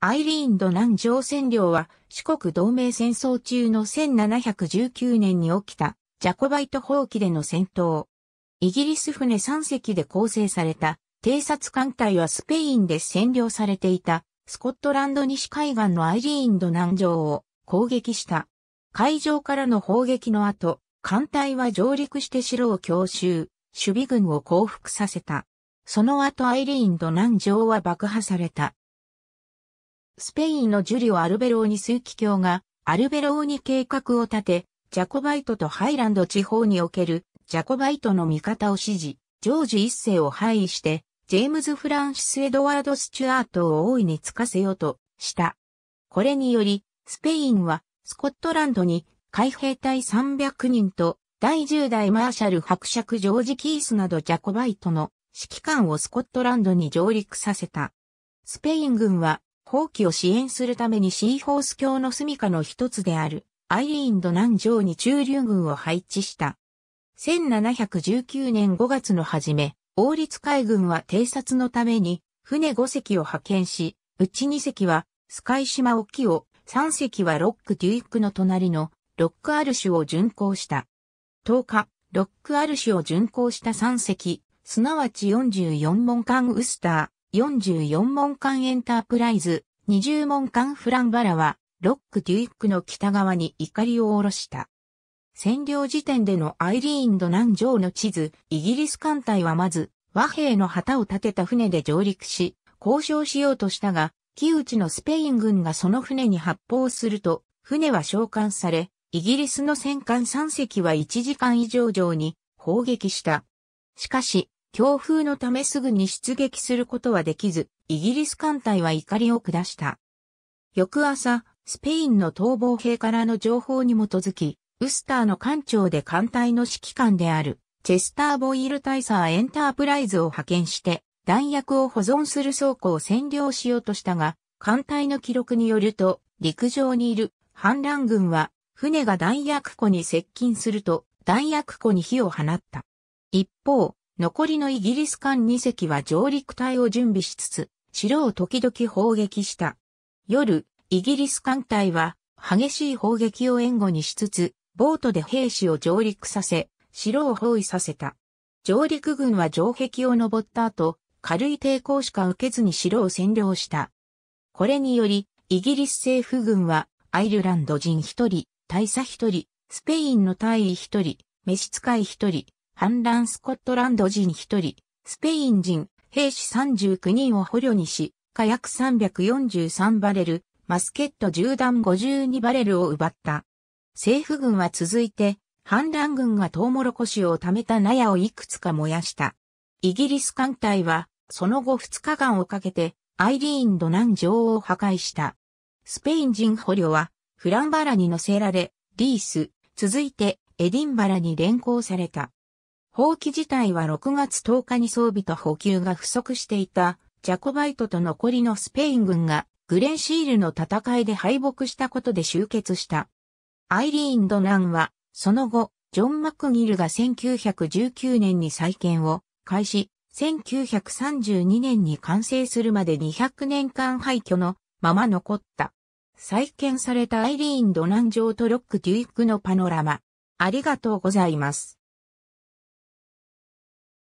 アイリーンド南城占領は四国同盟戦争中の1719年に起きたジャコバイト放棄での戦闘。イギリス船3隻で構成された偵察艦隊はスペインで占領されていたスコットランド西海岸のアイリーンド南城を攻撃した。海上からの砲撃の後、艦隊は上陸して城を強襲、守備軍を降伏させた。その後アイリーンド南城は爆破された。スペインのジュリオ・アルベローニ枢機卿が、アルベローニ計画を立て、ジャコバイトとハイランド地方における、ジャコバイトの味方を支持、ジョージ一世を廃位して、ジェームズ・フランシス・エドワード・スチュアートを大いにつかせようとした。これにより、スペインは、スコットランドに、海兵隊300人と、第10代マーシャル伯爵ジョージ・キースなどジャコバイトの指揮官をスコットランドに上陸させた。スペイン軍は放棄を支援するためにシーホース教の住処の一つである、アイリーンド南城に駐留軍を配置した。1719年5月の初め、王立海軍は偵察のために、船5隻を派遣し、うち2隻は、スカイ島沖を、3隻はロック・デュイックの隣の、ロック・アルシュを巡航した。10日、ロック・アルシュを巡航した3隻、すなわち44門艦ウスター、44門間エンタープライズ、20門間フランバラは、ロック・デュイックの北側に怒りを下ろした。占領時点でのアイリーンド南ーの地図、イギリス艦隊はまず、和平の旗を立てた船で上陸し、交渉しようとしたが、木内のスペイン軍がその船に発砲すると、船は召喚され、イギリスの戦艦3隻は1時間以上上に砲撃した。しかし、強風のためすぐに出撃することはできず、イギリス艦隊は怒りを下した。翌朝、スペインの逃亡兵からの情報に基づき、ウスターの艦長で艦隊の指揮官である、チェスター・ボイル大佐エンタープライズを派遣して、弾薬を保存する倉庫を占領しようとしたが、艦隊の記録によると、陸上にいる反乱軍は、船が弾薬庫に接近すると、弾薬庫に火を放った。一方、残りのイギリス艦2隻は上陸隊を準備しつつ、城を時々砲撃した。夜、イギリス艦隊は激しい砲撃を援護にしつつ、ボートで兵士を上陸させ、城を包囲させた。上陸軍は城壁を登った後、軽い抵抗しか受けずに城を占領した。これにより、イギリス政府軍は、アイルランド人1人、大佐1人、スペインの大尉1人、召使い1人、反乱スコットランド人1人、スペイン人、兵士39人を捕虜にし、火薬343バレル、マスケット銃弾52バレルを奪った。政府軍は続いて、反乱軍がトウモロコシを貯めた納屋をいくつか燃やした。イギリス艦隊は、その後2日間をかけて、アイリーン・ドナン女王を破壊した。スペイン人捕虜は、フランバラに乗せられ、リース、続いてエディンバラに連行された。放棄自体は6月10日に装備と補給が不足していた、ジャコバイトと残りのスペイン軍が、グレンシールの戦いで敗北したことで集結した。アイリーン・ドナンは、その後、ジョン・マクギルが1919年に再建を開始、1932年に完成するまで200年間廃墟のまま残った。再建されたアイリーン・ドナン城とロック・デュイックのパノラマ。ありがとうございます。